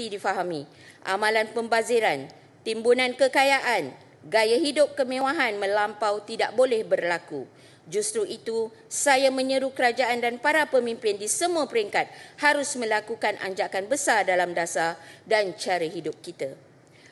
mesti difahami. Amalan pembaziran, timbunan kekayaan, gaya hidup kemewahan melampau tidak boleh berlaku. Justru itu, saya menyeru kerajaan dan para pemimpin di semua peringkat harus melakukan anjakan besar dalam dasar dan cara hidup kita.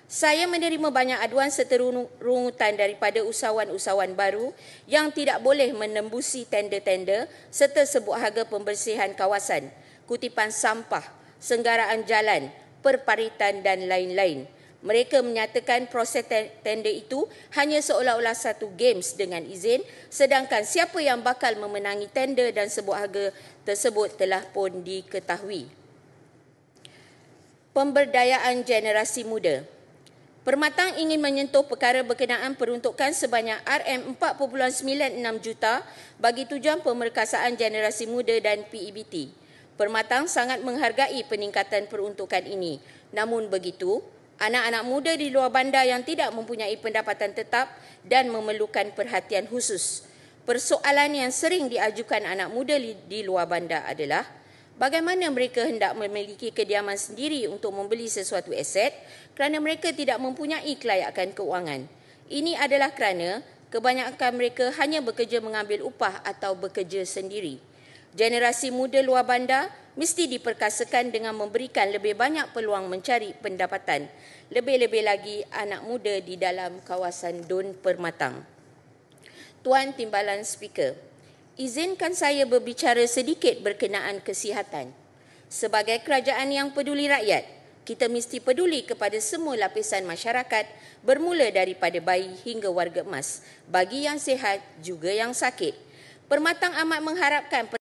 Saya menerima banyak aduan seterungutan daripada usahawan-usahawan baru yang tidak boleh menembusi tender-tender serta sebut harga pembersihan kawasan, kutipan sampah, senggaraan jalan, perparitan dan lain-lain. Mereka menyatakan proses tender itu hanya seolah-olah satu games dengan izin sedangkan siapa yang bakal memenangi tender dan sebuah harga tersebut telah pun diketahui. Pemberdayaan generasi muda. Permatang ingin menyentuh perkara berkenaan peruntukan sebanyak RM4.96 juta bagi tujuan pemerkasaan generasi muda dan PEBT. Permatang sangat menghargai peningkatan peruntukan ini. Namun begitu, anak-anak muda di luar bandar yang tidak mempunyai pendapatan tetap dan memerlukan perhatian khusus. Persoalan yang sering diajukan anak muda di luar bandar adalah bagaimana mereka hendak memiliki kediaman sendiri untuk membeli sesuatu aset kerana mereka tidak mempunyai kelayakan keuangan. Ini adalah kerana kebanyakan mereka hanya bekerja mengambil upah atau bekerja sendiri. Generasi muda luar bandar mesti diperkasakan dengan memberikan lebih banyak peluang mencari pendapatan. Lebih-lebih lagi anak muda di dalam kawasan Dun Permatang. Tuan Timbalan Speaker, izinkan saya berbicara sedikit berkenaan kesihatan. Sebagai kerajaan yang peduli rakyat, kita mesti peduli kepada semua lapisan masyarakat bermula daripada bayi hingga warga emas. Bagi yang sihat juga yang sakit. Permatang amat mengharapkan